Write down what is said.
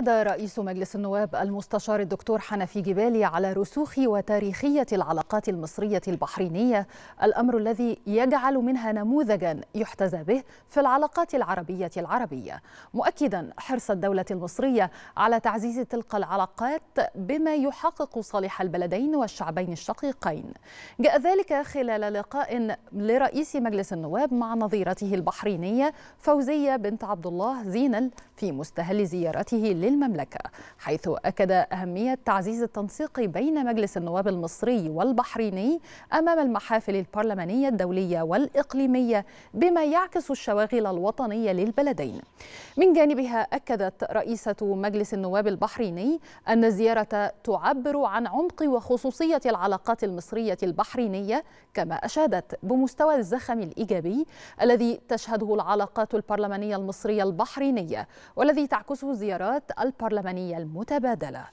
أكد رئيس مجلس النواب المستشار الدكتور حنفي جبالي على رسوخ وتاريخية العلاقات المصرية البحرينية الأمر الذي يجعل منها نموذجا يحتذى به في العلاقات العربية العربية مؤكدا حرص الدولة المصرية على تعزيز تلك العلاقات بما يحقق صالح البلدين والشعبين الشقيقين جاء ذلك خلال لقاء لرئيس مجلس النواب مع نظيرته البحرينية فوزية بنت عبد الله زينل في مستهل زيارته لل للمملكة حيث أكد أهمية تعزيز التنسيق بين مجلس النواب المصري والبحريني أمام المحافل البرلمانية الدولية والإقليمية بما يعكس الشواغل الوطنية للبلدين من جانبها أكدت رئيسة مجلس النواب البحريني أن الزيارة تعبر عن عمق وخصوصية العلاقات المصرية البحرينية كما أشادت بمستوى الزخم الإيجابي الذي تشهده العلاقات البرلمانية المصرية البحرينية والذي تعكسه زيارات البرلمانية المتبادلة